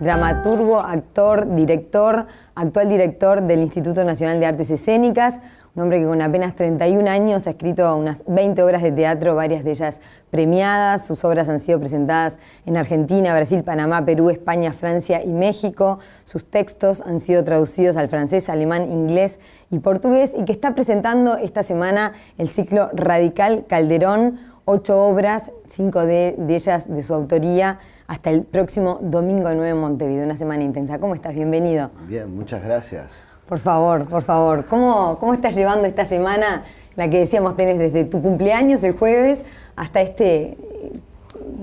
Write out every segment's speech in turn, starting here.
dramaturgo, actor, director, actual director del Instituto Nacional de Artes Escénicas, un hombre que con apenas 31 años ha escrito unas 20 obras de teatro, varias de ellas premiadas. Sus obras han sido presentadas en Argentina, Brasil, Panamá, Perú, España, Francia y México. Sus textos han sido traducidos al francés, alemán, inglés y portugués y que está presentando esta semana el ciclo Radical Calderón, ocho obras, cinco de, de ellas de su autoría hasta el próximo domingo 9 en Montevideo, una semana intensa. ¿Cómo estás? Bienvenido. Bien, muchas gracias. Por favor, por favor. ¿Cómo, cómo estás llevando esta semana, la que decíamos tenés desde tu cumpleaños el jueves hasta este,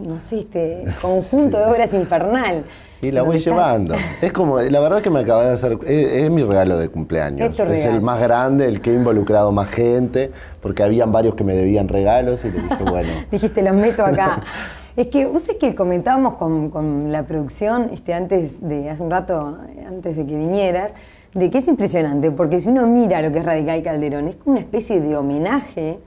no sé, este conjunto de obras infernal? Y la voy llevando. Es como, la verdad que me acabas de hacer, es, mi regalo de cumpleaños. Es, el más grande, el que ha involucrado más gente, porque habían varios que me debían regalos y le dije, bueno. Dijiste, los meto acá. Es que vos es que comentábamos con, la producción este, antes de, hace un rato, antes de que vinieras, de que es impresionante, porque si uno mira lo que es Radical Calderón, es como una especie de homenaje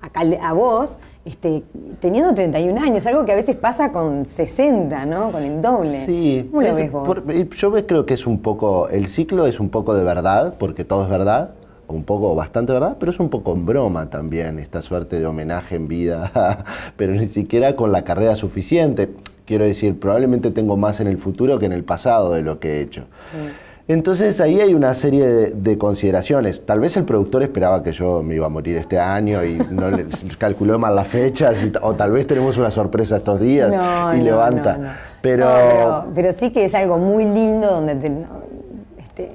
a, a vos, este, teniendo 31 años, algo que a veces pasa con 60, ¿no? Con el doble. Sí. ¿Cómo lo ves vos? Eh, yo creo que es un poco, el ciclo es un poco de verdad, porque todo es verdad, un poco, bastante verdad, pero es un poco en broma también esta suerte de homenaje en vida, pero ni siquiera con la carrera suficiente. Quiero decir, probablemente tengo más en el futuro que en el pasado de lo que he hecho. Mm. Entonces ahí hay una serie de, consideraciones. Tal vez el productor esperaba que yo me iba a morir este año y no le calculó mal las fechas, o tal vez tenemos una sorpresa estos días y levanta. pero... pero... sí que es algo muy lindo donde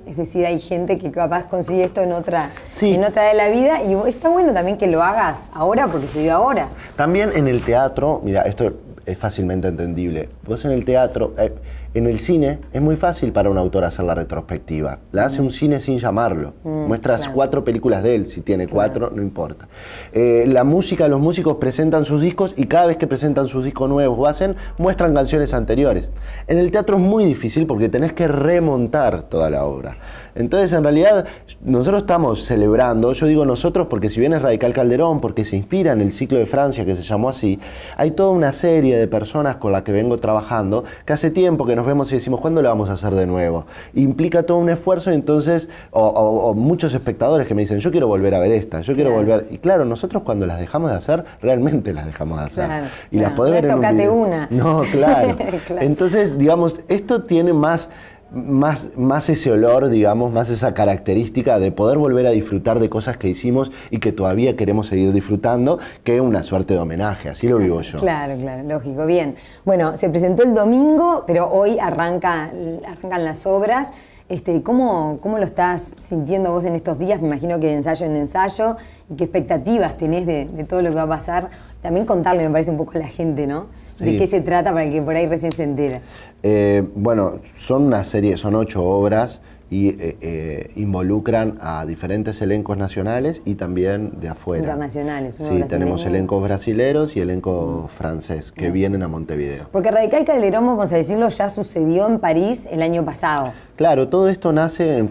es decir, hay gente que capaz consigue esto en otra, edad en otra de la vida y está bueno también que lo hagas ahora porque se dio ahora. También en el teatro, mira, esto es fácilmente entendible. Vos en el teatro, eh, en el cine es muy fácil para un autor hacer la retrospectiva. La hace un cine sin llamarlo. Mm, Muestras cuatro películas de él, si tiene cuatro, no importa. Eh, la música, los músicos presentan sus discos y cada vez que presentan sus discos nuevos o hacen, muestran canciones anteriores. En el teatro es muy difícil porque tenés que remontar toda la obra. Entonces, en realidad, nosotros estamos celebrando, yo digo nosotros porque si bien es Radical Calderón, porque se inspira en el ciclo de Francia que se llamó así, hay toda una serie de personas con las que vengo trabajando que hace tiempo que nos vemos y decimos, ¿cuándo lo vamos a hacer de nuevo? Implica todo un esfuerzo y entonces, o, muchos espectadores que me dicen, yo quiero volver a ver esta, yo quiero volver. Y claro, nosotros cuando las dejamos de hacer, realmente las dejamos de hacer. y las podemos ver en una. No, claro. Entonces, digamos, esto tiene más más, más ese olor, digamos, más esa característica de poder volver a disfrutar de cosas que hicimos y que todavía queremos seguir disfrutando, que una suerte de homenaje, así lo digo yo. Claro, claro, lógico, bien. Bueno, se presentó el domingo, pero hoy arranca, arrancan las obras. Este, ¿cómo, ¿Cómo lo estás sintiendo vos en estos días? Me imagino que de ensayo en ensayo. ¿Y qué expectativas tenés de, todo lo que va a pasar? También contarlo, me parece, un poco a la gente, ¿no? ¿De qué se trata para que por ahí recién se entere eh, bueno, son una serie, son ocho obras y eh, eh, involucran a diferentes elencos nacionales y también de afuera. Internacionales. Sí, tenemos elencos brasileros y elenco francés que vienen a Montevideo. Porque Radical Calderón, vamos a decirlo, ya sucedió en París el año pasado. Claro, todo esto nace en,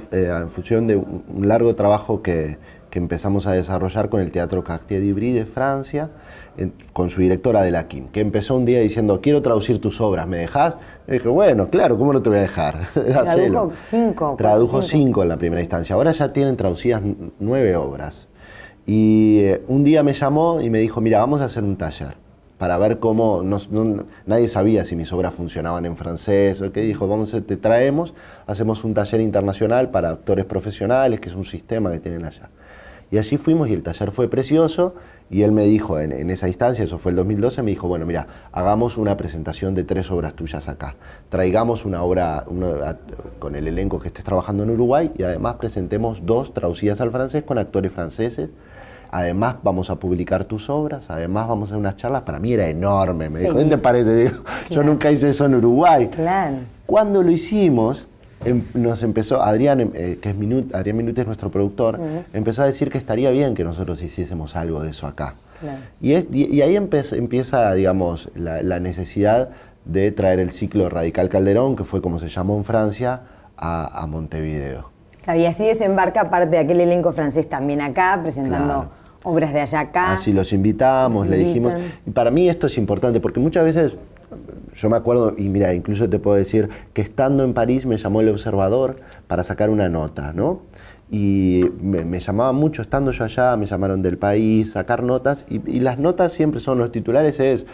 función de un largo trabajo que, empezamos a desarrollar con el Teatro Cartier d'Ivry de Francia, con su directora de la que empezó un día diciendo, quiero traducir tus obras, ¿me dejás? dije, bueno, claro, ¿cómo no te voy a dejar? Tradujo cinco. Tradujo cinco, en la primera instancia. Ahora ya tienen traducidas nueve obras. Y eh, un día me llamó y me dijo, mira, vamos a hacer un taller para ver cómo, nadie sabía si mis obras funcionaban en francés, o qué dijo, vamos, eh, te traemos, hacemos un taller internacional para actores profesionales, que es un sistema que tienen allá. Y así fuimos y el taller fue precioso y él me dijo en, esa instancia, eso fue el 2012, me dijo, bueno, mira, hagamos una presentación de tres obras tuyas acá. Traigamos una obra con el elenco que estés trabajando en Uruguay y además presentemos dos traducidas al francés con actores franceses. Además vamos a publicar tus obras, además vamos a hacer unas charlas. Para mí era enorme, me dijo, ¿qué te parece? Yo nunca hice eso en Uruguay. Claro. Cuando lo hicimos, Em, nos empezó, Adrián, em, eh, que es Minut, Adrián Minute es nuestro productor, empezó a decir que estaría bien que nosotros hiciésemos algo de eso acá. Y, ahí empieza, digamos, la, necesidad de traer el ciclo Radical Calderón, que fue como se llamó en Francia, a, Montevideo. y así desembarca parte de aquel elenco francés también acá, presentando... obras de allá acá. Así los invitamos, le dijimos. Y para mí esto es importante porque muchas veces yo me acuerdo, y mira, incluso te puedo decir que estando en París me llamó el observador para sacar una nota, ¿no? Y me, llamaba mucho, estando yo allá, me llamaron del país, sacar notas, y, las notas siempre son, los titulares es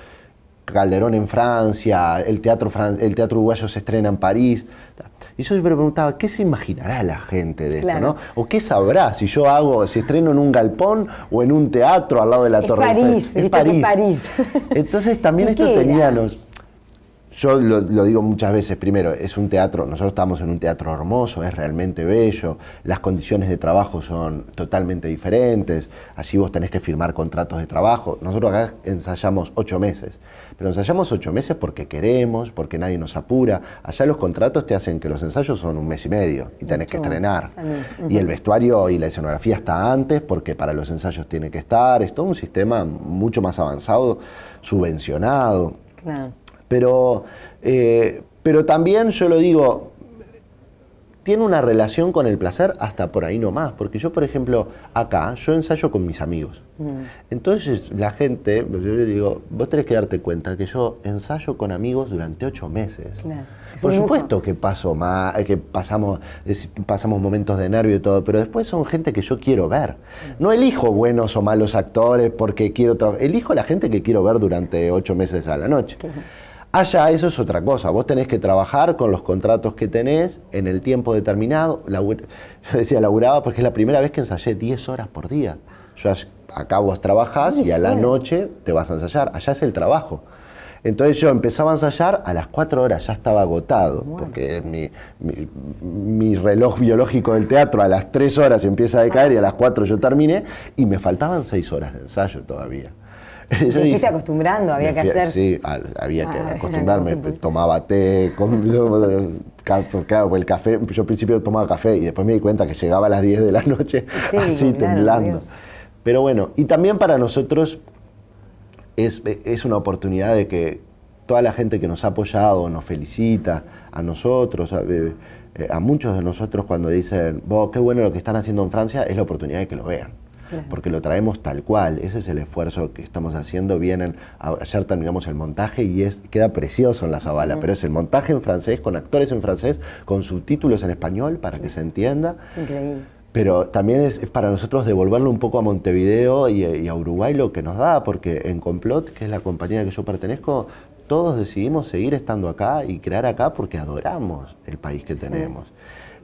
Calderón en Francia, el teatro, el teatro uruguayo se estrena en París. Y yo siempre preguntaba, ¿qué se imaginará la gente de esto? ¿no? ¿O qué sabrá si yo hago, si estreno en un galpón o en un teatro al lado de la Torre París, París. París. Entonces también esto tenía... Los, yo lo, digo muchas veces, primero, es un teatro, nosotros estamos en un teatro hermoso, es realmente bello, las condiciones de trabajo son totalmente diferentes, allí vos tenés que firmar contratos de trabajo. Nosotros acá ensayamos ocho meses, pero ensayamos ocho meses porque queremos, porque nadie nos apura. Allá los contratos te hacen que los ensayos son un mes y medio y tenés que estrenar. Y el vestuario y la escenografía está antes porque para los ensayos tiene que estar. Es todo un sistema mucho más avanzado, subvencionado. Claro. Pero, eh, pero también yo lo digo, tiene una relación con el placer hasta por ahí nomás, porque yo, por ejemplo, acá, yo ensayo con mis amigos. Mm. Entonces la gente, yo le digo, vos tenés que darte cuenta que yo ensayo con amigos durante ocho meses. Por supuesto que que pasamos, pasamos momentos de nervio y todo, pero después son gente que yo quiero ver. Mm. No elijo buenos o malos actores porque quiero trabajar, elijo la gente que quiero ver durante ocho meses a la noche. Allá eso es otra cosa, vos tenés que trabajar con los contratos que tenés en el tiempo determinado. Yo decía, laburaba porque es la primera vez que ensayé 10 horas por día. Yo acá vos trabajás y a la noche te vas a ensayar, allá es el trabajo. Entonces yo empezaba a ensayar, a las 4 horas ya estaba agotado, porque mi, mi, reloj biológico del teatro a las 3 horas empieza a decaer y a las 4 yo terminé, y me faltaban 6 horas de ensayo todavía. Te fuiste acostumbrando, había que hacer. Sí, había que ah, acostumbrarme. Tomaba té, con, el café. Yo al principio tomaba café y después me di cuenta que llegaba a las 10 de la noche así temblando. Pero bueno, y también para nosotros e, es, una oportunidad de que toda la gente que nos ha apoyado, nos felicita, a nosotros, a, eh, eh, a muchos de nosotros cuando dicen, vos, qué bueno lo que están haciendo en Francia, es la oportunidad de que lo vean porque lo traemos tal cual. Ese es el esfuerzo que estamos haciendo. Vienen, ayer terminamos el montaje y es, queda precioso en la Zabala, pero es el montaje en francés, con actores en francés, con subtítulos en español para que se entienda. increíble pero también es, para nosotros devolverlo un poco a Montevideo y, a Uruguay lo que nos da, porque en Complot, que es la compañía que yo pertenezco, todos decidimos seguir estando acá y crear acá porque adoramos el país que tenemos.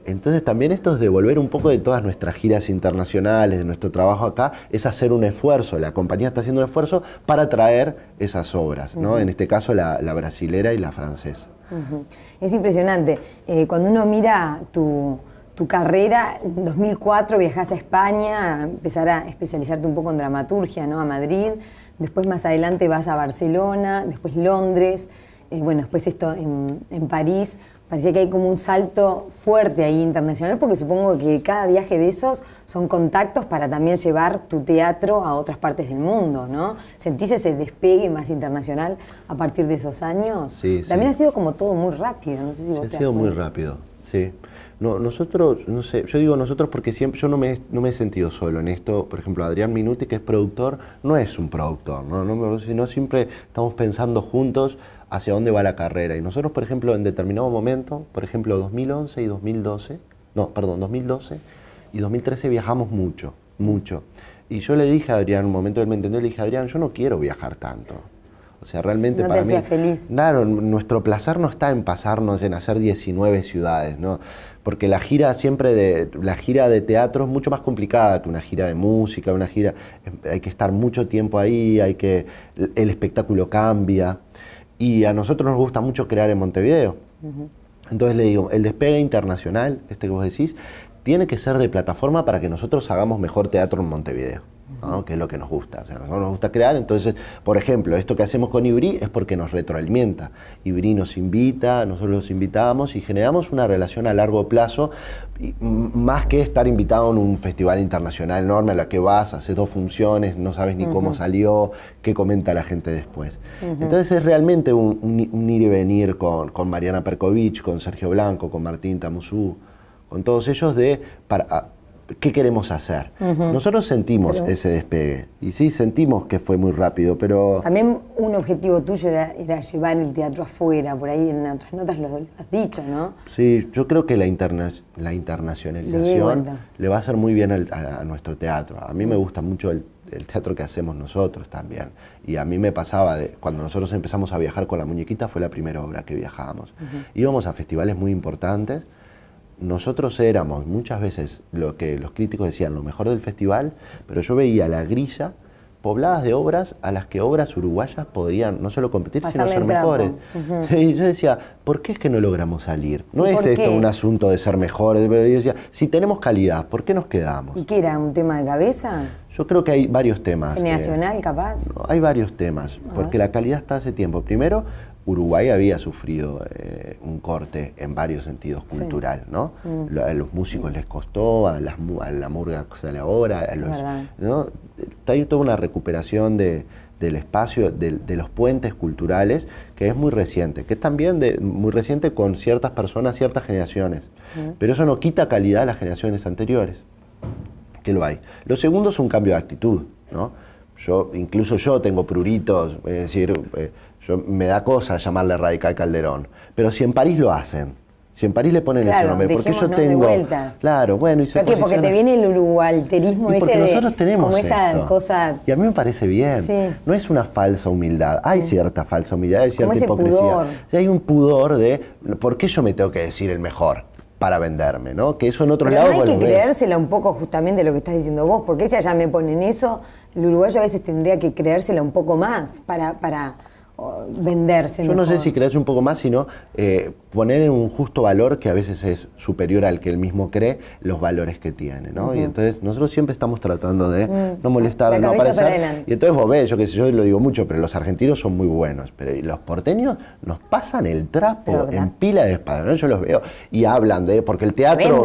Entonces también esto es devolver un poco de todas nuestras giras internacionales, de nuestro trabajo acá, es hacer un esfuerzo, la compañía está haciendo un esfuerzo para traer esas obras, ¿no? En este caso la, brasilera y la francesa. Es impresionante, eh, cuando uno mira tu, carrera, en 2004 viajas a España, a empezar a especializarte un poco en dramaturgia, ¿no? A Madrid, después más adelante vas a Barcelona, después Londres, eh, bueno, después esto en París. Parecía que hay como un salto fuerte ahí internacional, porque supongo que cada viaje de esos son contactos para también llevar tu teatro a otras partes del mundo, ¿no? ¿Sentís ese despegue más internacional a partir de esos años? Sí, También ha sido como todo muy rápido, no sé si vos sí, Ha sido muy rápido, sí. No, nosotros, no sé, yo digo nosotros porque siempre, yo no me, no me he sentido solo en esto. Por ejemplo, Adrián Minuti, que es productor, no es un productor, ¿no? no sino siempre estamos pensando juntos hacia dónde va la carrera. Y nosotros, por ejemplo, en determinado momento, por ejemplo, 2011 y 2012, no, perdón, 2012 y 2013 viajamos mucho, mucho. Y yo le dije a Adrián, un momento él me entendió, le dije, Adrián, yo no quiero viajar tanto. O sea, realmente no para te mí... feliz. Claro, nuestro placer no está en pasarnos, en hacer 19 ciudades, ¿no? Porque la gira siempre de... La gira de teatro es mucho más complicada que una gira de música, una gira... Eh, hay que estar mucho tiempo ahí, hay que... El espectáculo cambia. Y a nosotros nos gusta mucho crear en Montevideo. Entonces le digo, el despegue internacional, este que vos decís, tiene que ser de plataforma para que nosotros hagamos mejor teatro en Montevideo que es lo que nos gusta. O nos gusta crear, entonces, por ejemplo, esto que hacemos con Ibri es porque nos retroalimenta. Ibri nos invita, nosotros los invitamos y generamos una relación a largo plazo, más que estar invitado en un festival internacional enorme a la que vas, haces dos funciones, no sabes ni cómo salió, qué comenta la gente después. Entonces es realmente un, ir y venir con, Mariana Perkovich, con Sergio Blanco, con Martín Tamuzú, con todos ellos de... Para, ¿qué queremos hacer? Nosotros sentimos ese despegue y sí sentimos que fue muy rápido, pero... También un objetivo tuyo era, llevar el teatro afuera, por ahí en otras notas lo, has dicho, ¿no? Sí, yo creo que la, interna la internacionalización le, va a hacer muy bien a, nuestro teatro. A mí me gusta mucho el, teatro que hacemos nosotros también. Y a mí me pasaba, de, cuando nosotros empezamos a viajar con la muñequita, fue la primera obra que viajábamos. Íbamos a festivales muy importantes nosotros éramos muchas veces lo que los críticos decían lo mejor del festival, pero yo veía la grilla pobladas de obras a las que obras uruguayas podrían no solo competir, sino ser mejores. Y yo decía, ¿por qué es que no logramos salir? No es esto un asunto de ser mejores, pero yo decía, si tenemos calidad, ¿por qué nos quedamos? ¿Y qué era un tema de cabeza? Yo creo que hay varios temas. Eh, ¿Generacional, capaz? Hay varios temas, porque ah. la calidad está hace tiempo. Primero, Uruguay había sufrido eh, un corte en varios sentidos cultural, ¿no? Mm. A los músicos les costó, a, la murga sale ahora, a los, ¿no? hay toda una recuperación del espacio, de, los puentes culturales, que es muy reciente, que es también muy reciente con ciertas personas, ciertas generaciones. Mm. Pero eso no quita calidad a las generaciones anteriores, que lo hay. Lo segundo es un cambio de actitud, ¿no? Yo, incluso yo tengo pruritos, es decir... Eh, me da cosa llamarle radical Calderón. Pero si en París lo hacen, si en París le ponen ese nombre, porque yo tengo. claro, bueno, y se ¿Por qué? Porque te viene el urugualterismo ese nosotros tenemos como esa cosa. Y a mí me parece bien. No es una falsa humildad. Hay cierta falsa humildad, hay cierta hipocresía. Hay un pudor de ¿por qué yo me tengo que decir el mejor? para venderme, ¿no? Que eso en otro lado... hay que creérsela un poco justamente lo que estás diciendo vos, porque si allá me ponen eso, el uruguayo a veces tendría que creérsela un poco más para, para venderse. Yo no sé si creas un poco más, sino eh, poner en un justo valor que a veces es superior al que él mismo cree los valores que tiene, ¿no? Y entonces nosotros siempre estamos tratando de mm. no molestar, no aparecer. Y entonces vos ves, yo que sé, yo lo digo mucho, pero los argentinos son muy buenos, pero los porteños nos pasan el trapo en pila de espada, Yo los veo y hablan de porque el teatro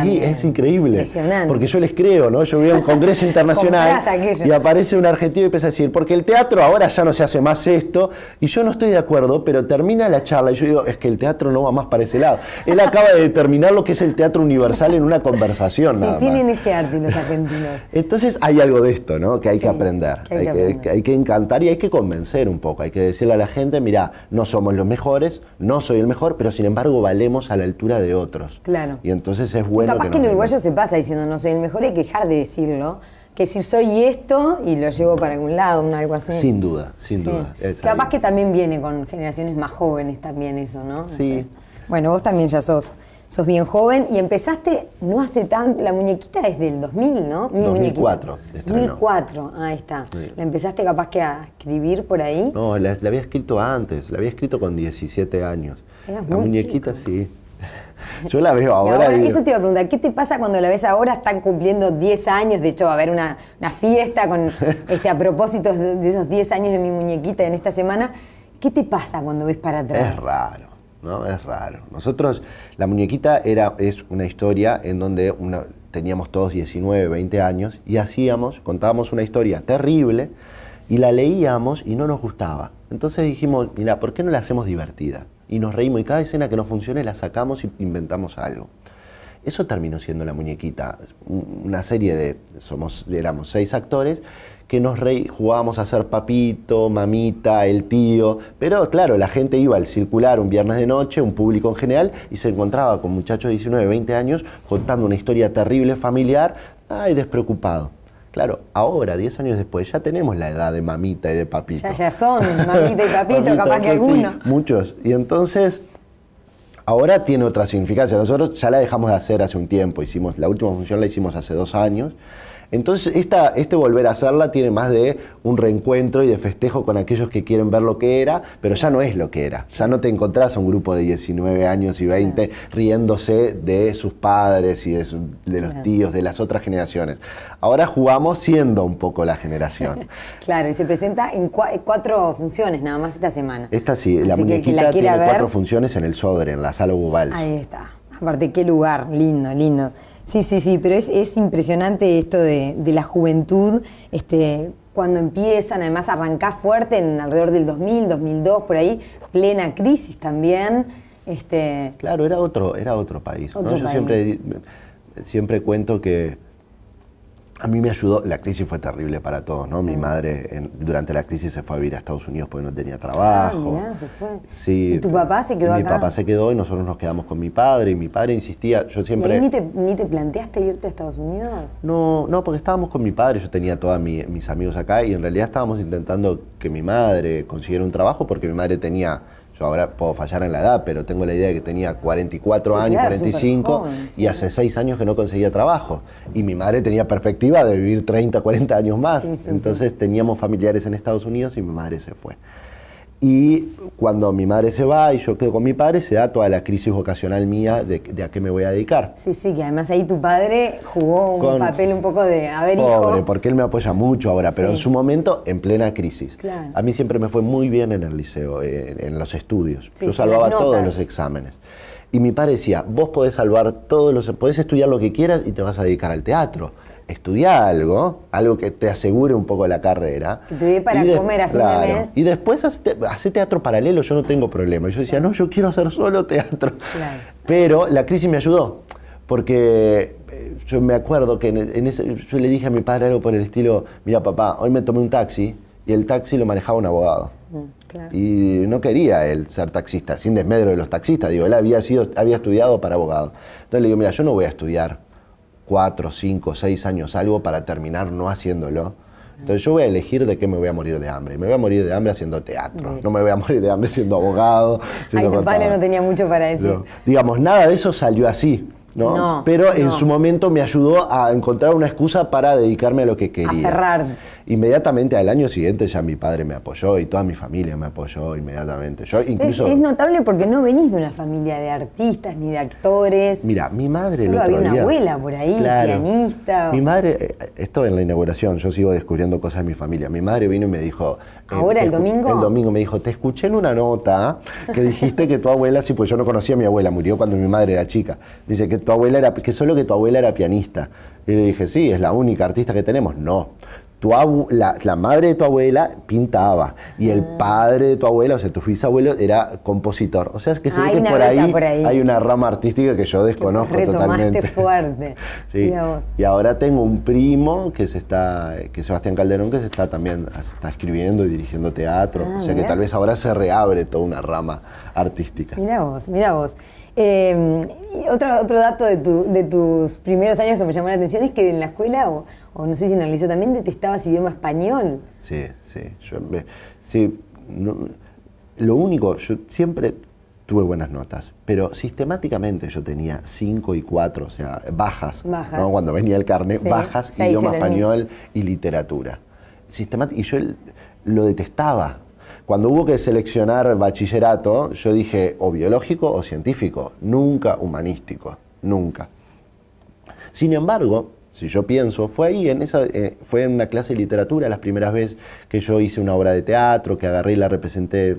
sí, es increíble. Porque yo les creo, ¿no? Yo voy a un congreso internacional y aparece un argentino y empieza a decir, "Porque el teatro ahora ya no se hace más esto" y yo no estoy de acuerdo, pero termina la charla y yo digo, "Es que el teatro no va más para ese lado. Él acaba de determinar lo que es el teatro universal en una conversación. Sí, tienen ese arte los argentinos. Entonces hay algo de esto, ¿no? Que hay que aprender. hay, que hay, que encantar y hay que convencer un poco. Hay que decirle a la gente, mira, no somos los mejores, no soy el mejor, pero sin embargo valemos a la altura de otros. Claro. Y entonces es bueno. Capaz que, en uruguayo se pasa diciendo no soy el mejor, hay que dejar de decirlo que si soy esto y lo llevo para algún lado, un algo así. Sin duda, sin duda. Capaz que también viene con generaciones más jóvenes también eso, ¿no? Sí. bueno, vos también ya sos, sos bien joven y empezaste no hace tanto, la muñequita es del 2000, ¿no? 2004. 2004, ahí está. ¿La empezaste capaz que a escribir por ahí? No, la, había escrito antes, la había escrito con 17 años. la muñequita sí. Yo la veo ahora. Eso te iba a preguntar, ¿qué te pasa cuando la ves ahora? Están cumpliendo 10 años, de hecho va a haber una, fiesta con este, a propósito de esos 10 años de mi muñequita en esta semana. ¿Qué te pasa cuando ves para atrás? Es raro, ¿no? Es raro. Nosotros, la muñequita era, es una historia en donde teníamos todos 19, 20 años y hacíamos, contábamos una historia terrible y la leíamos y no nos gustaba. Entonces dijimos, mira, ¿por qué no la hacemos divertida? y nos reímos y cada escena que no funcione la sacamos y e inventamos algo. Eso terminó siendo la muñequita, una serie de, somos, éramos seis actores, que nos reí, jugábamos a ser papito, mamita, el tío, pero claro, la gente iba al circular un viernes de noche, un público en general, y se encontraba con muchachos de 19, 20 años contando una historia terrible familiar, ay, despreocupado. Claro, ahora, 10 años después, ya tenemos la edad de mamita y de papito. Ya, son mamita y papito, capaz que algunos. muchos. Y entonces, ahora tiene otra significancia. Nosotros ya la dejamos de hacer hace un tiempo. Hicimos, la última función la hicimos hace dos años entonces, esta, este volver a hacerla tiene más de un reencuentro y de festejo con aquellos que quieren ver lo que era, pero ya no es lo que era. Ya no te encontrás a un grupo de 19 años y 20 riéndose de sus padres y de, los tíos, de las otras generaciones. Ahora jugamos siendo un poco la generación. claro, y se presenta en cuatro funciones nada más esta semana. Esta sí, la muñequita la tiene cuatro funciones en el Sodre, en la sala Gubal. Ahí está. Aparte, qué lugar, lindo, lindo. Sí, sí, sí, pero es, impresionante esto de, la juventud, este, cuando empiezan, además arrancás fuerte en alrededor del 2000, 2002, por ahí, plena crisis también. Este. Claro, era otro, era otro país. Yo Siempre, siempre cuento que a mí me ayudó, la crisis fue terrible para todos, ¿no? Mi ah. madre durante la crisis se fue a vivir a Estados Unidos porque no tenía trabajo. Ah, se fue. Sí. ¿Y tu papá se quedó acá? Mi papá se quedó y nosotros nos quedamos con mi padre y mi padre insistía, yo siempre... ¿Y ni, te, te, planteaste irte a Estados Unidos? No, no, porque estábamos con mi padre, yo tenía todos mis amigos acá y en realidad estábamos intentando que mi madre consiguiera un trabajo porque mi madre tenía yo ahora puedo fallar en la edad, pero tengo la idea de que tenía 44 años, 45, y hace 6 años que no conseguía trabajo. Y mi madre tenía perspectiva de vivir 30, 40 años más. Entonces teníamos familiares en Estados Unidos y mi madre se fue. Y cuando mi madre se va y yo quedo con mi padre, se da toda la crisis vocacional mía de, a qué me voy a dedicar. Sí, sí, que además ahí tu padre jugó un papel un poco de, haber pobre, porque él me apoya mucho ahora, pero en su momento en plena crisis. A mí siempre me fue muy bien en el liceo, eh, en, los estudios. yo salvaba todos los exámenes. Y mi padre decía, vos podés salvar todos los, podés estudiar lo que quieras y te vas a dedicar al teatro estudiar algo, algo que te asegure un poco la carrera. te para comer a fin Y después hace, teatro paralelo, yo no tengo problema. Yo decía, no, yo quiero hacer solo teatro. Pero la crisis me ayudó, porque eh, yo me acuerdo que e, yo le dije a mi padre algo por el estilo, mira papá, hoy me tomé un taxi y el taxi lo manejaba un abogado. Mm, y no quería él ser taxista, sin desmedro de los taxistas. Digo, él había, sido, había estudiado para abogado. Entonces le digo, mira, yo no voy a estudiar cuatro, 5, seis años algo para terminar no haciéndolo. Entonces yo voy a elegir de qué me voy a morir de hambre. Me voy a morir de hambre haciendo teatro. No me voy a morir de hambre siendo abogado. Ay, tu padre no tenía mucho para eso. Digamos, nada de eso salió así. ¿no? Pero en su momento me ayudó a encontrar una excusa para dedicarme a lo que quería. cerrar. Inmediatamente al año siguiente ya mi padre me apoyó y toda mi familia me apoyó inmediatamente. Yo Es, notable porque no venís de una familia de artistas ni de actores. Mira, mi madre... Solo había una abuela por ahí, pianista. Mi madre, eh, esto en la inauguración, yo sigo descubriendo cosas de mi familia. Mi madre vino y me dijo... Eh, ¿Ahora el domingo? El domingo me dijo, te escuché en una nota que dijiste que tu abuela, sí, pues yo no conocía a mi abuela, murió cuando mi madre era chica. Dice que tu abuela era, que solo que tu abuela era pianista. Y le dije, sí, es la única artista que tenemos. No, la, madre de tu abuela pintaba y el ah. padre de tu abuela, o sea, tu bisabuelo era compositor. O sea, es que se ve que por ahí, hay una rama artística que yo desconozco que totalmente. fuerte. Y ahora tengo un primo que se está, que Sebastián Calderón, que se está también está escribiendo y dirigiendo teatro. Ah, o sea, que tal vez ahora se reabre toda una rama artística. Mira vos, mira vos. Em, otro, otro dato de, de tus primeros años que me llamó la atención es que en la escuela o no sé si en el liceo también detestabas idioma español. Sí, sí, lo único, yo siempre tuve buenas notas, pero sistemáticamente yo tenía 5 y 4, o sea, bajas, cuando venía el carnet, bajas, idioma español y literatura. y yo lo detestaba. Cuando hubo que seleccionar bachillerato, yo dije o biológico o científico, nunca humanístico, nunca. Sin embargo, si yo pienso, fue ahí, en esa, eh, fue en una clase de literatura las primeras veces que yo hice una obra de teatro, que agarré y la representé,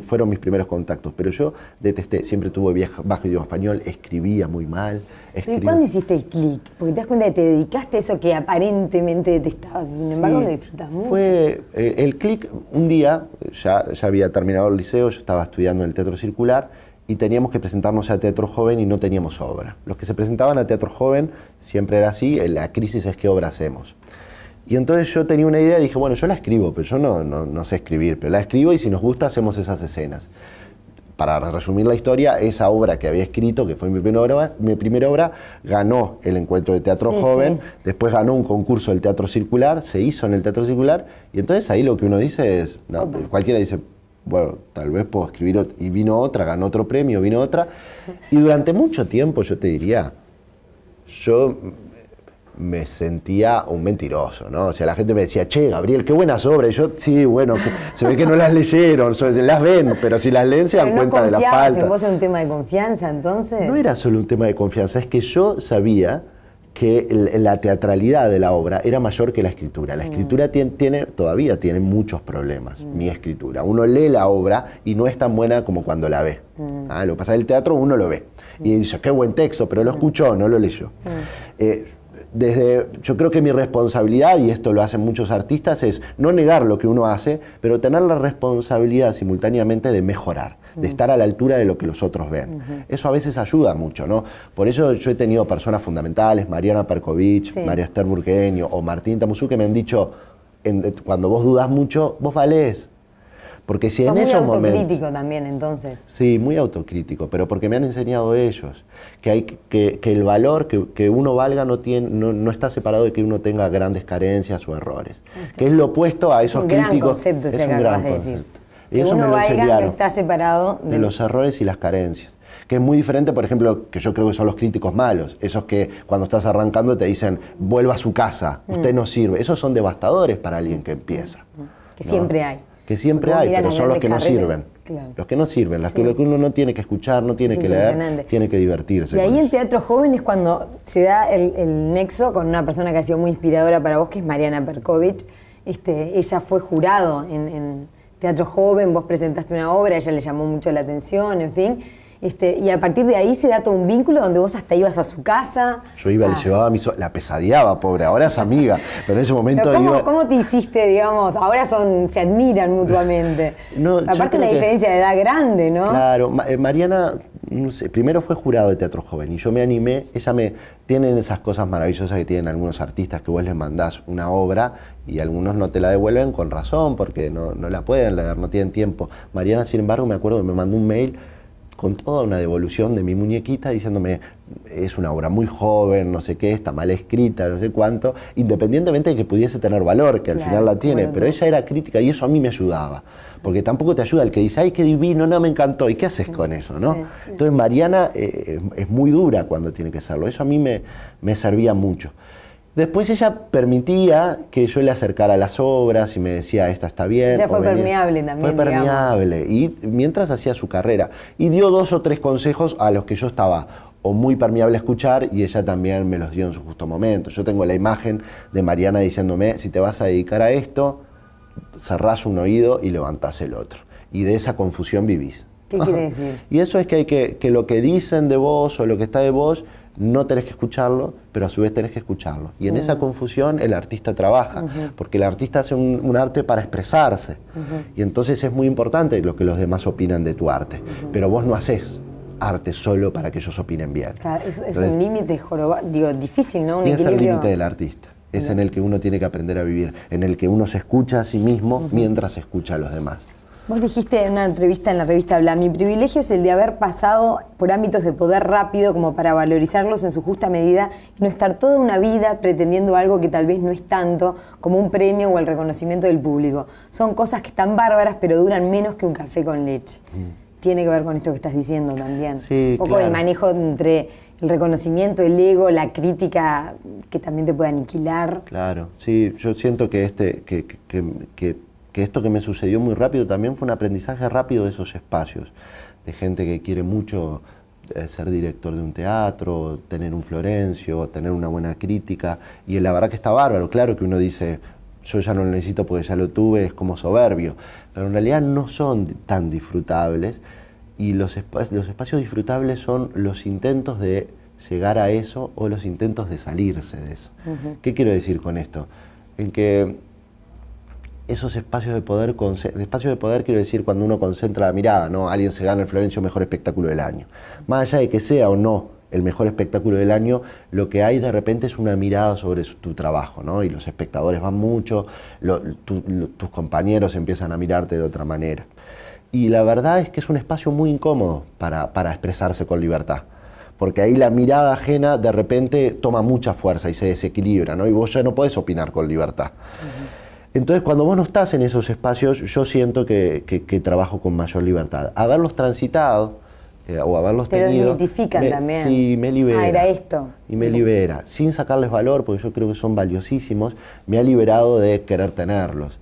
fueron mis primeros contactos. Pero yo detesté, siempre tuve bajo idioma español, escribía muy mal. Escribía. ¿Y cuándo hiciste el click? Porque te das cuenta que te dedicaste a eso que aparentemente detestabas, sin embargo lo disfrutas mucho. Fue eh, el clic, un día, ya, ya había terminado el liceo, yo estaba estudiando en el Teatro Circular, y teníamos que presentarnos a Teatro Joven y no teníamos obra. Los que se presentaban a Teatro Joven siempre era así, eh, la crisis es qué obra hacemos. Y entonces yo tenía una idea, dije, bueno, yo la escribo, pero yo no, no, sé escribir, pero la escribo y si nos gusta hacemos esas escenas. Para resumir la historia, esa obra que había escrito, que fue mi primera obra, ganó el encuentro de teatro joven, después ganó un concurso del teatro circular, se hizo en el teatro circular, y entonces ahí lo que uno dice es, cualquiera dice, bueno, tal vez puedo escribir y vino otra, ganó otro premio, vino otra. Y durante mucho tiempo, yo te diría, yo me sentía un mentiroso, ¿no? O sea, la gente me decía, che, Gabriel, qué buenas obras. Y yo, sí, bueno, se ve que no las leyeron, las ven, pero si las leen se dan cuenta de la falta. ¿Vos es un tema de confianza entonces? No era solo un tema de confianza, es que yo sabía que la teatralidad de la obra era mayor que la escritura. La mm. escritura tiene, todavía tiene muchos problemas, mm. mi escritura. Uno lee la obra y no es tan buena como cuando la ve. Mm. Ah, lo que pasa el teatro uno lo ve y dice, qué buen texto, pero lo escuchó, no lo leyó. Eh, desde, yo creo que mi responsabilidad, y esto lo hacen muchos artistas, es no negar lo que uno hace, pero tener la responsabilidad simultáneamente de mejorar de estar a la altura de lo que los otros ven. Eso a veces ayuda mucho, ¿no? Por eso yo he tenido personas fundamentales, Mariana Perkovich, María Esther o Martín Tamuzú, que me han dicho, eh, cuando vos dudás mucho, vos valés. Porque si en esos momentos. muy autocrítico también, entonces. Sí, muy autocrítico, pero porque me han enseñado ellos que, hay, que, el valor que, uno valga no, tiene, no, está separado de que uno tenga grandes carencias o errores. Que es lo opuesto a esos críticos. es decir que uno que está separado de... los errores y las carencias. Que es muy diferente, por ejemplo, que yo creo que son los críticos malos, esos que cuando estás arrancando te dicen, vuelva a su casa, mm. usted no sirve. Esos son devastadores para alguien que empieza. Mm. Que siempre hay. Que siempre hay, pero son los que no sirven. Los que no sirven, los que uno no tiene que escuchar, no tiene que leer, tiene que divertirse. Y ahí en Teatro Joven es cuando se da el, nexo con una persona que ha sido muy inspiradora para vos, que es Mariana Perkovich. Este, ella fue jurado en teatro joven, vos presentaste una obra, ella le llamó mucho la atención, en fin. Este, y a partir de ahí se da todo un vínculo donde vos hasta ibas a su casa. Yo iba, le ah. llevaba a mi la pesadeaba, pobre, ahora es amiga, pero en ese momento. ¿cómo, te hiciste, digamos? Ahora son, se admiran mutuamente. No, Aparte, una diferencia de edad grande, ¿no? Claro, eh, Mariana primero fue jurado de teatro joven y yo me animé, ella me, tienen esas cosas maravillosas que tienen algunos artistas que vos les mandás una obra y algunos no te la devuelven con razón porque no, la pueden leer, no tienen tiempo. Mariana, sin embargo, me acuerdo que me mandó un mail con toda una devolución de mi muñequita diciéndome, es una obra muy joven, no sé qué, está mal escrita, no sé cuánto, independientemente de que pudiese tener valor, que al final la tiene, pero ella era crítica y eso a mí me ayudaba porque tampoco te ayuda el que dice, ay, qué divino, no, me encantó, ¿y qué haces con eso? ¿no? Entonces Mariana eh, eh, es muy dura cuando tiene que hacerlo. eso a mí me, servía mucho. Después ella permitía que yo le acercara las obras y me decía, esta está bien. Ella fue permeable también. Fue permeable. Y mientras hacía su carrera. Y dio dos o tres consejos a los que yo estaba o muy permeable a escuchar y ella también me los dio en su justo momento. Yo tengo la imagen de Mariana diciéndome, si te vas a dedicar a esto, cerrás un oído y levantás el otro. Y de esa confusión vivís. ¿Qué quiere decir? Y eso es que, hay que, que lo que dicen de vos o lo que está de vos no tenés que escucharlo, pero a su vez tenés que escucharlo. Y en mm. esa confusión el artista trabaja, porque el artista hace un, arte para expresarse. Y entonces es muy importante lo que los demás opinan de tu arte, pero vos no haces arte solo para que ellos opinen bien. Claro, es, es un límite digo, difícil, ¿no? Un equilibrio. es el límite del artista es en el que uno tiene que aprender a vivir, en el que uno se escucha a sí mismo mientras escucha a los demás. Vos dijiste en una entrevista en la revista Habla mi privilegio es el de haber pasado por ámbitos de poder rápido como para valorizarlos en su justa medida y no estar toda una vida pretendiendo algo que tal vez no es tanto como un premio o el reconocimiento del público. Son cosas que están bárbaras pero duran menos que un café con leche. Mm. Tiene que ver con esto que estás diciendo también. un poco el manejo entre el reconocimiento, el ego, la crítica que también te puede aniquilar. Claro, sí, yo siento que, este, que, que, que, esto que me sucedió muy rápido también fue un aprendizaje rápido de esos espacios, de gente que quiere mucho eh, ser director de un teatro, tener un Florencio, tener una buena crítica, y la verdad que está bárbaro, claro que uno dice, yo ya no lo necesito porque ya lo tuve, es como soberbio, pero en realidad no son tan disfrutables y los, espacios, los espacios disfrutables son los intentos de llegar a eso o los intentos de salirse de eso. ¿Qué quiero decir con esto? En que esos espacios de poder, espacios de poder quiero decir cuando uno concentra la mirada, ¿no? Alguien se gana el Florencio mejor espectáculo del año. Más allá de que sea o no el mejor espectáculo del año, lo que hay de repente es una mirada sobre tu trabajo, ¿no? Y los espectadores van mucho, tus compañeros empiezan a mirarte de otra manera y la verdad es que es un espacio muy incómodo para, expresarse con libertad porque ahí la mirada ajena de repente toma mucha fuerza y se desequilibra, ¿no? Y vos ya no podés opinar con libertad. Entonces, cuando vos no estás en esos espacios, yo siento que, trabajo con mayor libertad. Haberlos transitado eh, o haberlos tenido... también. Sí, me ah, libera. Ah, era esto. Y me libera, sin sacarles valor, porque yo creo que son valiosísimos, me ha liberado de querer tenerlos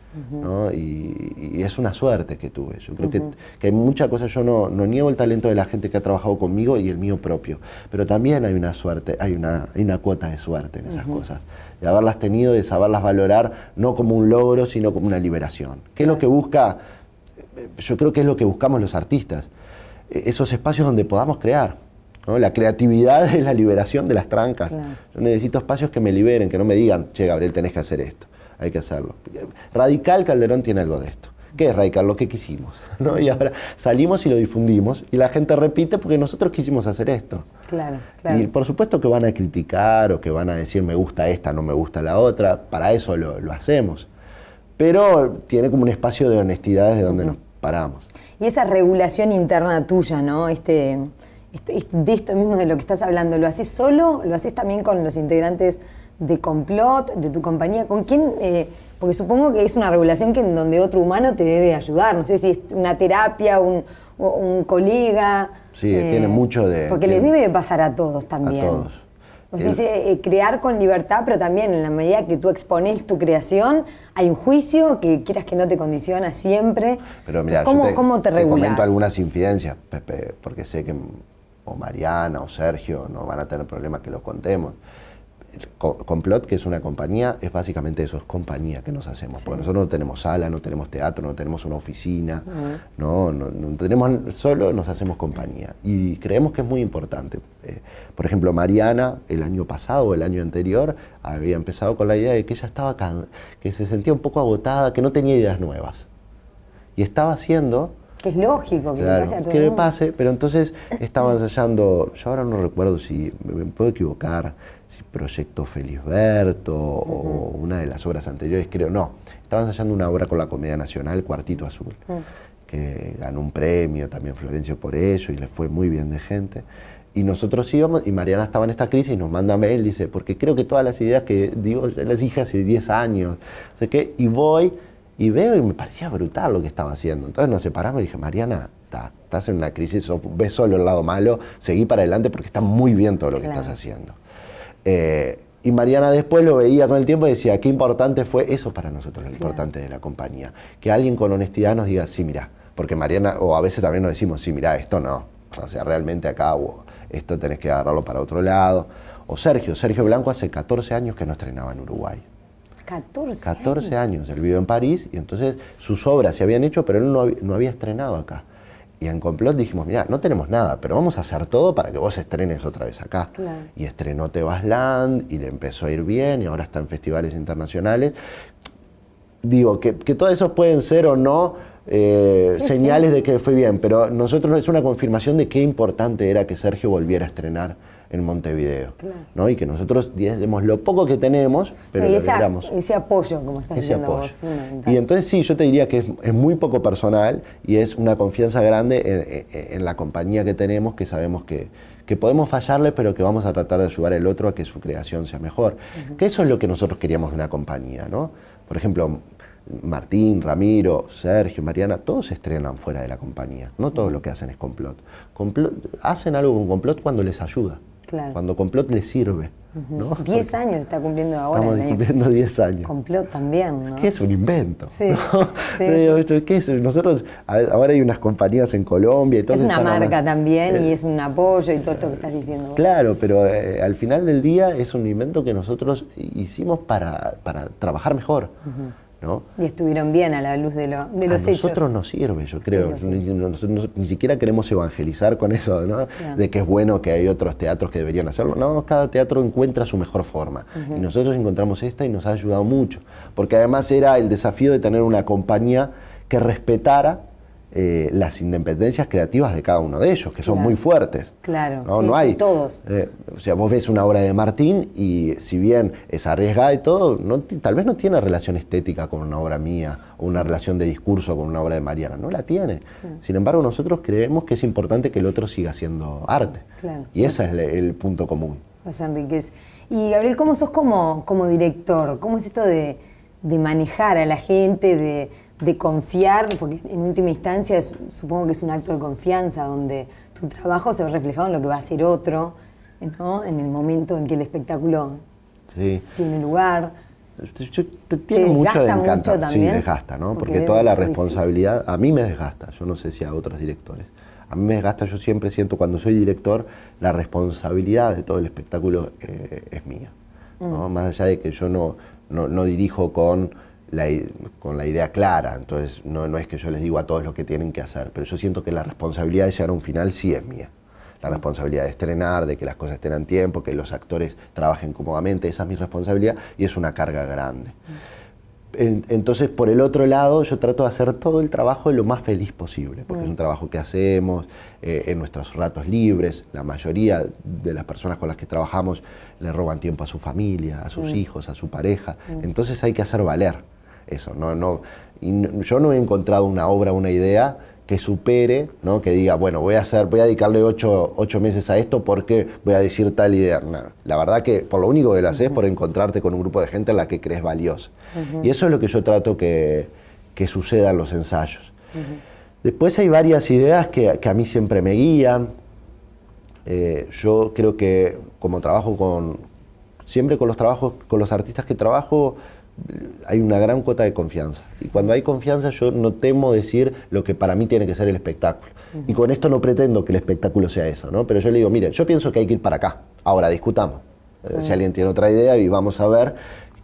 y, es una suerte que tuve. Yo creo que, hay muchas cosas, yo no, niego el talento de la gente que ha trabajado conmigo y el mío propio, pero también hay una suerte, hay una, cuota de suerte en esas cosas, de haberlas tenido, de saberlas valorar, no como un logro, sino como una liberación. ¿Qué es lo que busca? Yo creo que es lo que buscamos los artistas, e, esos espacios donde podamos crear. La creatividad es la liberación de las trancas. Yo necesito espacios que me liberen, que no me digan, che, Gabriel, tenés que hacer esto hay que hacerlo. Radical Calderón tiene algo de esto. ¿Qué es radical? Lo que quisimos. ¿no? Y ahora salimos y lo difundimos y la gente repite porque nosotros quisimos hacer esto. Claro, claro. Y por supuesto que van a criticar o que van a decir me gusta esta, no me gusta la otra. Para eso lo, hacemos. Pero tiene como un espacio de honestidad desde donde nos paramos. Y esa regulación interna tuya, ¿no? Este, este, de esto mismo de lo que estás hablando, ¿lo haces solo? ¿Lo haces también con los integrantes? de complot, de tu compañía? ¿Con quién? Eh, porque supongo que es una regulación que en donde otro humano te debe ayudar. No sé si es una terapia, un, un colega. Sí, eh, tiene eh, mucho de. Porque les debe pasar a todos también. A todos. crear con libertad, pero también en la medida que tú expones tu creación, hay un juicio que quieras que no te condiciona siempre. Pero mira, ¿cómo te, ¿cómo te, comento algunas infidencias, Pepe, porque sé que o Mariana o Sergio no van a tener problemas que los contemos. Complot, que es una compañía, es básicamente eso, es compañía que nos hacemos. Porque nosotros no tenemos sala, no tenemos teatro, no tenemos una oficina, no, no, tenemos, solo nos hacemos compañía. Y creemos que es muy importante. Eh, por ejemplo, Mariana, el año pasado o el año anterior, había empezado con la idea de que ella estaba, que se sentía un poco agotada, que no tenía ideas nuevas. Y estaba haciendo que es lógico que, pase a pero entonces estaba ensayando, yo ahora no recuerdo si me puedo equivocar, proyecto Felizberto o una de las obras anteriores, creo, no, Estaban ensayando una obra con la Comedia Nacional, Cuartito Azul, mm. que ganó un premio también Florencio por ello y le fue muy bien de gente. Y nosotros íbamos, y Mariana estaba en esta crisis, nos manda mail, dice, porque creo que todas las ideas que digo, yo las dije hace 10 años, sé que, y voy y veo y me parecía brutal lo que estaba haciendo. Entonces nos separamos y dije, Mariana, estás en una crisis, ves solo el lado malo, seguí para adelante porque está muy bien todo lo que estás haciendo. Eh, y Mariana después lo veía con el tiempo y decía, qué importante fue, eso para nosotros lo importante de la compañía, que alguien con honestidad nos diga, sí, mira, porque Mariana, o a veces también nos decimos, sí, mira, esto no, o sea, realmente acá esto tenés que agarrarlo para otro lado. O Sergio, Sergio Blanco hace 14 años que no estrenaba en Uruguay. 14. 14 años. Él vivió en París y entonces sus obras se habían hecho, pero él no había estrenado acá. Y en Complot dijimos, mira, no tenemos nada, pero vamos a hacer todo para que vos estrenes otra vez acá. Y estrenó Tebas Land y le empezó a ir bien y ahora está en festivales internacionales. Digo, que, que todos esos pueden ser o no eh, señales de que fue bien, pero nosotros es una confirmación de qué importante era que Sergio volviera a estrenar en Montevideo. ¿no? Y que nosotros demos lo poco que tenemos, pero y Ese apoyo, como Y entonces sí, yo te diría que es, muy poco personal y es una confianza grande en, la compañía que tenemos, que sabemos que, podemos fallarle, pero que vamos a tratar de ayudar al otro a que su creación sea mejor. Que eso es lo que nosotros queríamos de una compañía, ¿no? Por ejemplo, Martín, Ramiro, Sergio, Mariana, todos se estrenan fuera de la compañía. No todo lo que hacen es complot. complot hacen algo con complot cuando les ayuda. Cuando complot le sirve. ¿no? 10 años está cumpliendo ahora. Estamos cumpliendo 10 años. Complot también, ¿no? Que es un invento. Sí. ¿no? ¿Qué es? Nosotros, ahora hay unas compañías en Colombia y todo Es una marca también y eh, es un apoyo y todo esto que estás diciendo. Claro, pero eh, al final del día es un invento que nosotros hicimos para, para trabajar mejor. Y estuvieron bien a la luz de, los hechos. A nosotros nos sirve, yo creo. ni, siquiera queremos evangelizar con eso, De que es bueno que hay otros teatros que deberían hacerlo. No, cada teatro encuentra su mejor forma. Y nosotros encontramos esta y nos ha ayudado mucho. Porque además era el desafío de tener una compañía que respetara eh, las independencias creativas de cada uno de ellos, que son muy fuertes. Claro, no, sí, hay. todos. Eh, o sea, vos ves una obra de Martín y si bien es arriesgada y todo, tal vez no tiene relación estética con una obra mía o una relación de discurso con una obra de Mariana, no la tiene. Sin embargo, nosotros creemos que es importante que el otro siga haciendo arte. Y ese es el, punto común. José Enríquez. Y Gabriel, ¿cómo sos como, como director? ¿Cómo es esto de, de manejar a la gente, de de confiar, porque en última instancia supongo que es un acto de confianza donde tu trabajo se ve reflejado en lo que va a hacer otro, en el momento en que el espectáculo tiene lugar. Este, te, tiene mucho de encanto, también, sí, desgasta, ¿no? Porque, toda la responsabilidad a mí me desgasta, yo no sé si a otros directores. A mí me desgasta, yo siempre siento cuando soy director, la responsabilidad de todo el espectáculo eh, es mía. Mm. Más allá de que yo no, no dirijo con con la idea clara. Entonces, no, es que yo les digo a todos lo que tienen que hacer, pero yo siento que la responsabilidad de llegar a un final sí es mía. La responsabilidad de estrenar, de que las cosas estén a tiempo, que los actores trabajen cómodamente, esa es mi responsabilidad y es una carga grande. entonces, por el otro lado, yo trato de hacer todo el trabajo lo más feliz posible, porque es un trabajo que hacemos eh, en nuestros ratos libres. La mayoría de las personas con las que trabajamos le roban tiempo a su familia, a sus hijos, a su pareja. Entonces hay que hacer valer eso. No, no, yo no he encontrado una obra, una idea que supere, ¿no? que diga, bueno, voy a hacer, voy a dedicarle ocho, meses a esto porque voy a decir tal idea. la verdad que por lo único que lo haces es por encontrarte con un grupo de gente en la que crees valiosa. Y eso es lo que yo trato que, que suceda en los ensayos. Después hay varias ideas que, a mí siempre me guían. Eh, yo creo que como trabajo con, siempre con los trabajos, con los artistas que trabajo, hay una gran cuota de confianza. Y cuando hay confianza yo no temo decir lo que para mí tiene que ser el espectáculo. Y con esto no pretendo que el espectáculo sea eso, ¿no? Pero yo le digo, mire, yo pienso que hay que ir para acá. Ahora discutamos. Eh, si alguien tiene otra idea y vamos a ver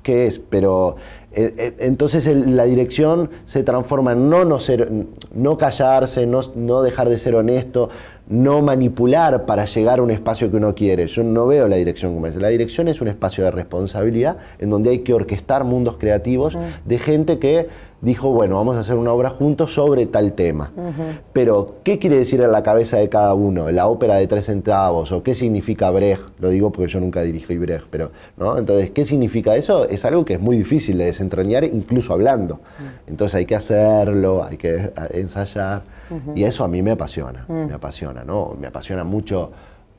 qué es. Pero eh, eh, entonces la dirección se transforma en no, no, ser, no callarse, no, no dejar de ser honesto, no manipular para llegar a un espacio que uno quiere. Yo no veo la dirección como eso. La dirección es un espacio de responsabilidad en donde hay que orquestar mundos creativos de gente que dijo, bueno, vamos a hacer una obra juntos sobre tal tema. Pero, ¿qué quiere decir en la cabeza de cada uno? La ópera de tres centavos o qué significa Brecht? Lo digo porque yo nunca dirigí Brecht, pero, ¿no? Entonces, ¿qué significa eso? Es algo que es muy difícil de desentrañar, incluso hablando. Entonces hay que hacerlo, hay que eh, ensayar. Y eso a mí me apasiona, mm. me apasiona, ¿no? Me apasiona mucho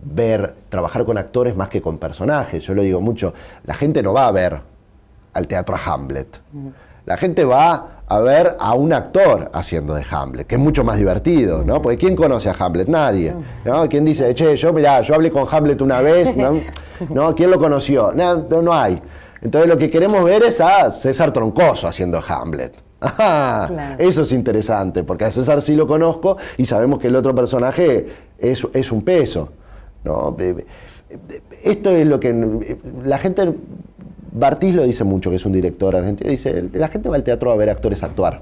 ver, trabajar con actores más que con personajes. Yo lo digo mucho, la gente no va a ver al teatro a Hamlet. Mm. La gente va a ver a un actor haciendo de Hamlet, que es mucho más divertido, ¿no? Mm. Porque ¿quién conoce a Hamlet? Nadie. ¿no? ¿Quién dice, che, yo, yo hablé con Hamlet una vez, ¿no? ¿Quién lo conoció? No, no, no hay. Entonces lo que queremos ver es a César Troncoso haciendo Hamlet. Ah, eso es interesante, porque a César sí lo conozco y sabemos que el otro personaje es, un peso. ¿no? Eh, eh, eh, esto es lo que la gente, Bartiz lo dice mucho, que es un director argentino, dice, la gente va al teatro a ver actores actuar.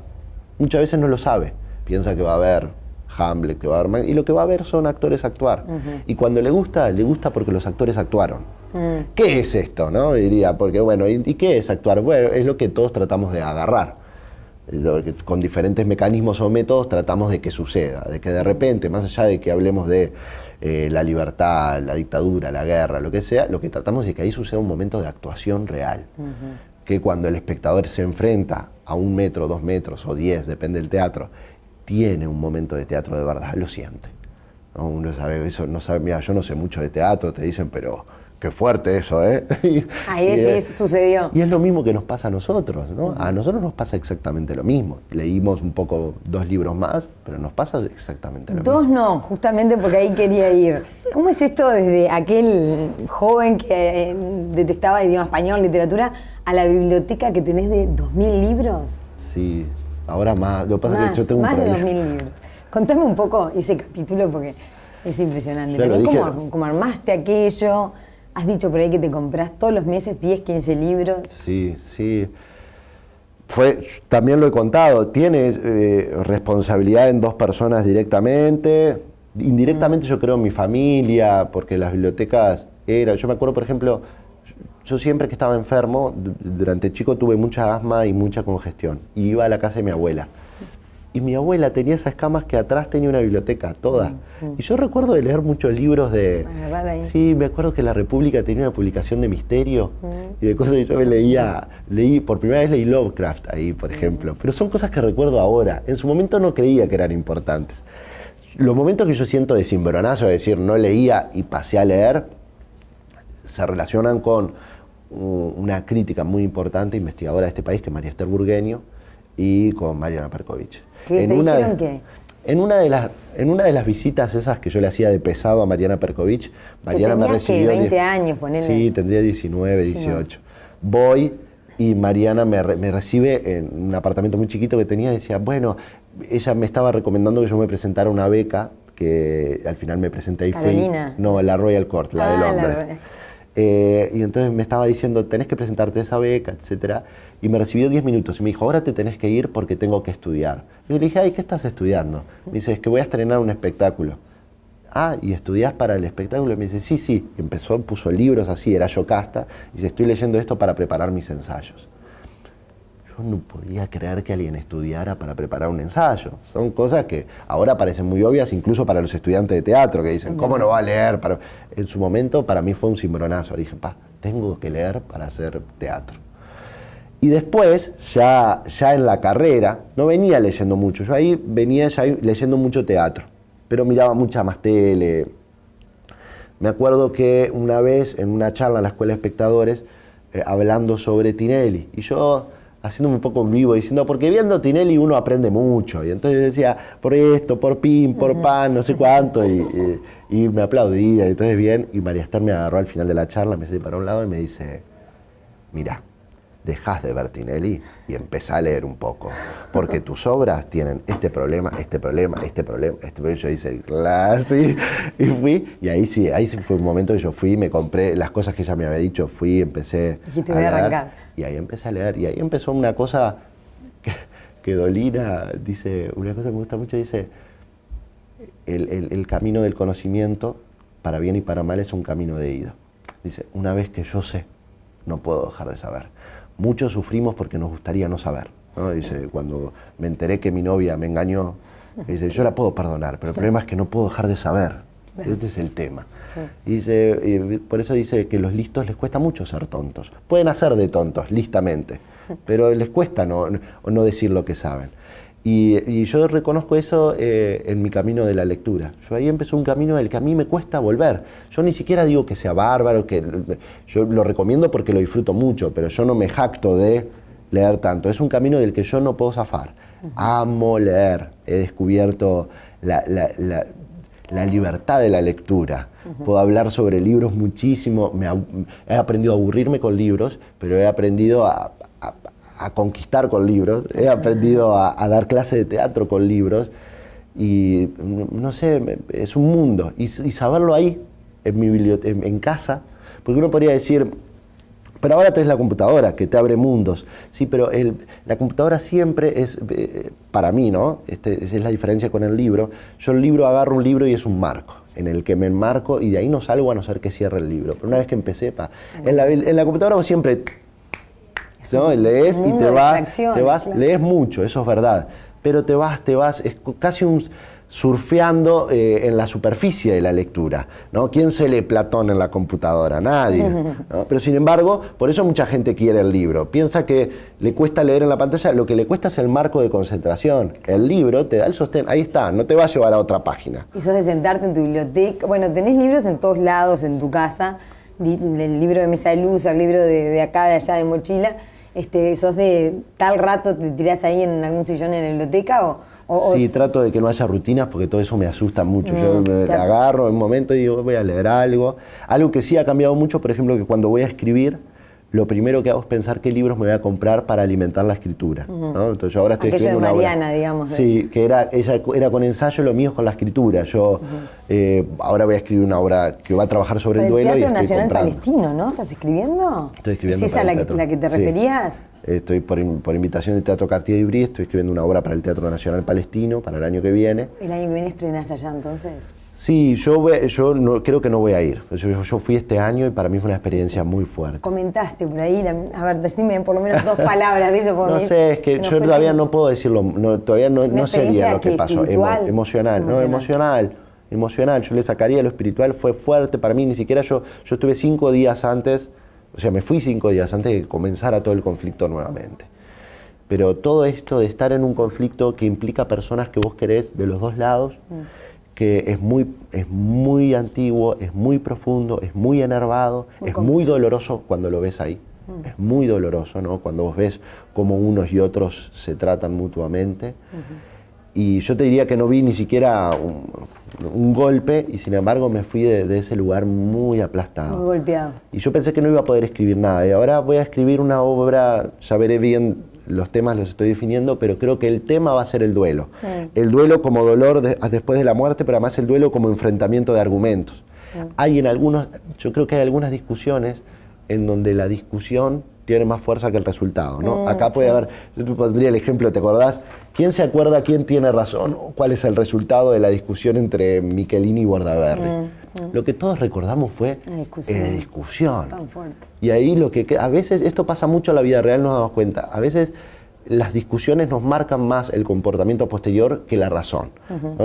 Muchas veces no lo sabe, piensa que va a ver Hamlet, que va a ver... y lo que va a ver son actores actuar. Y cuando le gusta, le gusta porque los actores actuaron. Mm. ¿Qué es esto? ¿no? Diría, porque bueno, ¿y qué es actuar? Bueno, es lo que todos tratamos de agarrar con diferentes mecanismos o métodos tratamos de que suceda, de que de repente, más allá de que hablemos de eh, la libertad, la dictadura, la guerra, lo que sea, lo que tratamos es que ahí suceda un momento de actuación real. Que cuando el espectador se enfrenta a un metro, dos metros o diez, depende del teatro, tiene un momento de teatro de verdad, lo siente. ¿no? Uno sabe eso, no sabe, mira, yo no sé mucho de teatro, te dicen, pero Qué fuerte eso, ¿eh? Ahí sí sucedió. Y es lo mismo que nos pasa a nosotros, ¿no? A nosotros nos pasa exactamente lo mismo. Leímos un poco dos libros más, pero nos pasa exactamente lo mismo. Dos no, justamente porque ahí quería ir. ¿Cómo es esto desde aquel joven que eh, detestaba idioma español, literatura, a la biblioteca que tenés de 2.000 libros? Sí, ahora más. Lo pasa más, que yo tengo más un de 2.000 libros. Contame un poco ese capítulo porque es impresionante. cómo armaste aquello Has dicho por ahí que te compras todos los meses 10, 15 libros. Sí, sí. Fue, también lo he contado, tiene eh, responsabilidad en dos personas directamente, indirectamente yo creo en mi familia, porque las bibliotecas era, yo me acuerdo por ejemplo, yo siempre que estaba enfermo, durante chico tuve mucha asma y mucha congestión, y iba a la casa de mi abuela y mi abuela tenía esas camas que atrás tenía una biblioteca toda. Y yo recuerdo de leer muchos libros de... Sí, me acuerdo que La República tenía una publicación de misterio y de cosas que yo leía, leí, por primera vez leí Lovecraft ahí, por ejemplo. Pero son cosas que recuerdo ahora. En su momento no creía que eran importantes. Los momentos que yo siento de cimbronazo, es decir, no leía y pasé a leer, se relacionan con una crítica muy importante investigadora de este país, que es María Esther Burgueño, y con Mariana Perkovich. en una de, En una, de las, en una de las visitas esas que yo le hacía de pesado a Mariana Perkovich, Mariana me recibió. Que 20 años, ponele. Sí, tendría 19, 18. Voy y Mariana me, me, recibe en un apartamento muy chiquito que tenía y decía, bueno, ella me estaba recomendando que yo me presentara una beca que al final me presenté y Carolina. fui. No, la Royal Court, la de ah, Londres. Eh, y entonces me estaba diciendo, tenés que presentarte esa beca, etc. Y me recibió 10 minutos y me dijo, ahora te tenés que ir porque tengo que estudiar. Y yo le dije, ay, ¿qué estás estudiando? Me dice, es que voy a estrenar un espectáculo. Ah, ¿y estudiás para el espectáculo? me dice, sí, sí. empezó, puso libros así, era yo casta. Y dice, estoy leyendo esto para preparar mis ensayos yo no podía creer que alguien estudiara para preparar un ensayo. Son cosas que ahora parecen muy obvias, incluso para los estudiantes de teatro, que dicen, ¿cómo no va a leer? Para... En su momento, para mí fue un cimbronazo. Dije, pa, tengo que leer para hacer teatro. Y después, ya, ya en la carrera, no venía leyendo mucho. Yo ahí venía ya leyendo mucho teatro, pero miraba mucha más tele. Me acuerdo que una vez en una charla en la Escuela de Espectadores, eh, hablando sobre Tinelli, y yo haciéndome un poco en vivo, diciendo, ah, porque viendo Tinelli uno aprende mucho. Y entonces yo decía, por esto, por pin, por pan, no sé cuánto. Y, y, me aplaudía, y entonces bien. Y María Esther me agarró al final de la charla, me separó para un lado y me dice, mira, dejás de ver Tinelli y empezá a leer un poco. Porque tus obras tienen este problema, este problema, este problema, este problema. Yo dice clase y fui, y ahí sí, ahí sí fue un momento que yo fui, me compré las cosas que ella me había dicho, fui, empecé. Y te voy a, arrancar. Y ahí empecé a leer, y ahí empezó una cosa que, Dolina dice, una cosa que me gusta mucho, dice, el, el camino del conocimiento, para bien y para mal, es un camino de ida. Dice, una vez que yo sé, no puedo dejar de saber muchos sufrimos porque nos gustaría no saber. ¿no? Dice, cuando me enteré que mi novia me engañó, dice, yo la puedo perdonar, pero el problema es que no puedo dejar de saber. Este es el tema. dice, por eso dice que los listos les cuesta mucho ser tontos. Pueden hacer de tontos, listamente, pero les cuesta no decir lo que saben. Y, yo reconozco eso eh, en mi camino de la lectura. Yo ahí empecé un camino del que a mí me cuesta volver. Yo ni siquiera digo que sea bárbaro, que yo lo recomiendo porque lo disfruto mucho, pero yo no me jacto de leer tanto. Es un camino del que yo no puedo zafar. Amo leer. He descubierto la, la, la libertad de la lectura. Puedo hablar sobre libros muchísimo, he aprendido a aburrirme con libros, pero he aprendido a, a conquistar con libros, he aprendido a, dar clases de teatro con libros y no sé, es un mundo. Y, saberlo ahí, en, mi biblioteca, en, casa, porque uno podría decir, pero ahora es la computadora que te abre mundos. Sí, pero la computadora siempre es, eh, para mí, ¿no? Este, es la diferencia con el libro. Yo el libro agarro un libro y es un marco en el que me enmarco y de ahí no salgo a no ser que cierre el libro. Pero una vez que empecé, pa, en, la, en la computadora siempre lees y te vas, te vas lees mucho, eso es verdad, pero te vas, te vas, es casi un surfeando eh, en la superficie de la lectura, ¿no? ¿Quién se lee Platón en la computadora? Nadie. Pero sin embargo, por eso mucha gente quiere el libro. Piensa que le cuesta leer en la pantalla, lo que le cuesta es el marco de concentración. El libro te da el sostén, ahí está, no te va a llevar a otra página. Y sos de sentarte en tu biblioteca, bueno, tenés libros en todos lados, en tu casa, el libro de mesa de luz, el libro de acá, de allá, de mochila este, ¿Sos de tal rato te tiras ahí en algún sillón en la biblioteca o, sí, trato de que no haya rutinas porque todo eso me asusta mucho. yo mm, me agarro en un momento y digo, voy a leer algo. Algo que sí ha cambiado mucho, por ejemplo, que cuando voy a escribir, lo primero que hago es pensar qué libros me voy a comprar para alimentar la escritura. Entonces ahora estoy de Mariana, digamos. Sí, que era, ella era con ensayo, lo mío con la escritura. Yo eh, ahora voy a escribir una obra que va a trabajar sobre el duelo. El Teatro Nacional Palestino, ¿no? ¿Estás escribiendo? Estoy escribiendo. ¿Es esa la que, te referías? Estoy por, invitación del Teatro Cartier Brie, estoy escribiendo una obra para el Teatro Nacional Palestino para el año que viene. ¿El año que viene estrenas allá entonces? Sí, yo, yo no, creo que no voy a ir. Yo, fui este año y para mí fue una experiencia muy fuerte. Comentaste por ahí, a ver, decime por lo menos dos palabras de eso. No sé, es que yo todavía no puedo decirlo, todavía no, no sé bien lo que, pasó. emocional, emocional, ¿no? Emocional. Emocional, yo le sacaría lo espiritual, fue fuerte para mí, ni siquiera yo, yo estuve cinco días antes, o sea, me fui cinco días antes de que comenzara todo el conflicto nuevamente. Pero todo esto de estar en un conflicto que implica personas que vos querés de los dos lados, mm que es muy, es muy antiguo, es muy profundo, es muy enervado, es muy doloroso cuando lo ves ahí. Mm. Es muy doloroso, ¿no? Cuando vos ves cómo unos y otros se tratan mutuamente. Y yo te diría que no vi ni siquiera un, golpe y sin embargo me fui de, de, ese lugar muy aplastado. Muy golpeado. Y yo pensé que no iba a poder escribir nada. Y ahora voy a escribir una obra, ya veré bien los temas los estoy definiendo, pero creo que el tema va a ser el duelo. El duelo como dolor ah, después de la muerte, pero además el duelo como enfrentamiento de argumentos. Hay en algunos, yo creo que hay algunas discusiones en donde la discusión tiene más fuerza que el resultado, ¿no? Mm, Acá puede haber, yo te pondría el ejemplo, ¿te acordás? ¿Quién se acuerda quién tiene razón? ¿Cuál es el resultado de la discusión entre Michelini y Bordaberry? Mm. Lo que todos recordamos fue la discusión. Tan fuerte. Y ahí lo que a veces, esto pasa mucho en la vida real, nos damos cuenta, a veces las discusiones nos marcan más el comportamiento posterior que la razón.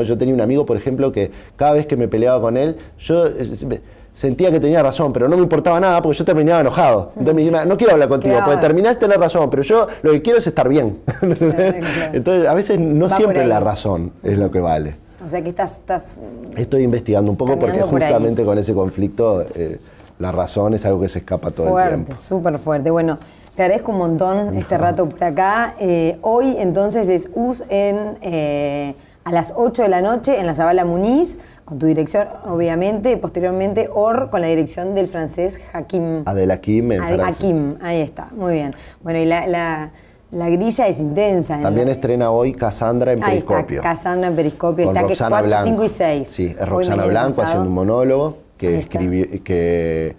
Yo tenía un amigo, por ejemplo, que cada vez que me peleaba con él, yo eh, sentía que tenía razón, pero no me importaba nada porque yo terminaba enojado. Entonces me decía, no quiero hablar contigo, porque terminaste la razón, pero yo lo que quiero es estar bien. Entonces, a veces no siempre la razón es lo que vale. O sea que estás... estás Estoy investigando un poco porque justamente con ese conflicto eh, la razón es algo que se escapa todo el tiempo. Fuerte, súper fuerte. Bueno, te agradezco un montón este rato por acá. Eh, hoy entonces es US en, eh, a las 8 de la noche en la Zavala Muniz, con tu dirección obviamente, posteriormente OR con la dirección del francés Hakim. Adel Hakim en Adel Hakim, ahí está, muy bien. Bueno, y la, la la grilla es intensa. ¿eh? También estrena hoy Cassandra en Periscopio. Cassandra en Periscopio, está que 4, Blanco. 5 y 6. Sí, es Roxana Blanco haciendo un monólogo que, escribió, que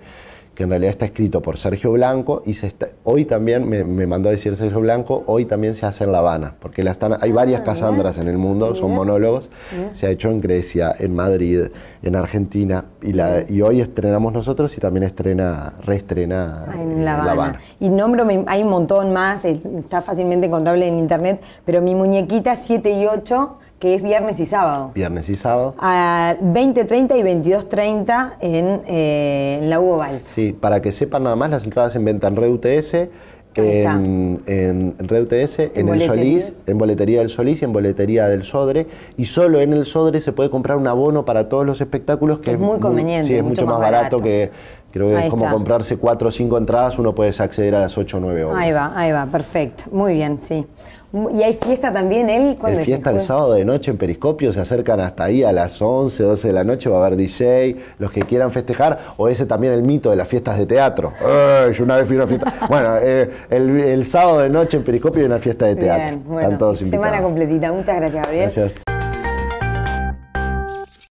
que en realidad está escrito por Sergio Blanco y se hoy también, me, me, mandó a decir Sergio Blanco, hoy también se hace en La Habana, porque la están, hay varias ah, Casandras en el mundo, son monólogos, se ha hecho en Grecia, en Madrid, en Argentina, y, la, y hoy estrenamos nosotros y también estrena, reestrena ah, en, La Habana. Y nombro, hay un montón más, eh, está fácilmente encontrable en internet, pero mi muñequita 7 y 8 que es viernes y sábado. Viernes y sábado. A 20.30 y 22.30 en, eh, en, la Hugo Sí, para que sepan nada más, las entradas en venta en Red UTS, en, Red UTS, en, el Solís, en Boletería del Solís y en Boletería del Sodre. Y solo en el Sodre se puede comprar un abono para todos los espectáculos, que es, muy conveniente. sí, es mucho, más barato, que Creo que es como comprarse cuatro o cinco entradas, uno puede acceder a las 8 o 9 horas. Ahí va, ahí va, perfecto. Muy bien, sí. Y hay fiesta también él cuando Hay fiesta el sábado de noche en Periscopio, se acercan hasta ahí a las 11, 12 de la noche, va a haber DJ, los que quieran festejar, o ese también el mito de las fiestas de teatro. Yo una vez fiesta. bueno, eh, el, sábado de noche en Periscopio hay una fiesta de teatro. Bien, Están todos Semana completita, muchas gracias, Gabriel. Gracias.